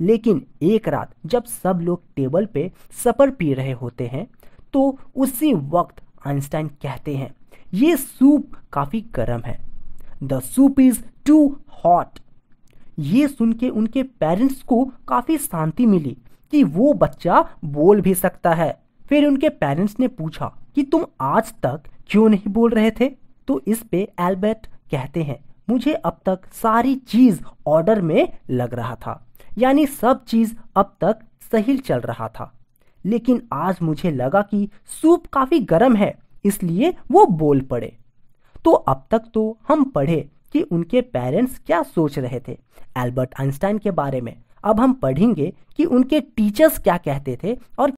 लेकिन एक रात जब सब लोग टेबल पे सपर पी रहे होते हैं तो उसी वक्त आइंस्टाइन कहते हैं ये सूप काफ़ी गर्म है the soup is too hot ये सुन के उनके पेरेंट्स को काफ़ी शांति मिली कि वो बच्चा बोल भी सकता है फिर उनके पेरेंट्स ने पूछा कि तुम आज तक क्यों नहीं बोल रहे थे तो इस पे एल्बर्ट कहते हैं मुझे अब तक सारी चीज़ ऑर्डर में लग रहा था यानी सब चीज़ अब तक सही चल रहा था लेकिन आज मुझे लगा कि सूप काफ़ी गर्म है इसलिए वो बोल पड़े तो अब तक तो हम पढ़े कि उनके पेरेंट्स क्या सोच रहे थे एल्बर्ट आइंस्टाइन के बारे में अब हम पढ़ेंगे कि उनके टीचर्स क्या कहते थे और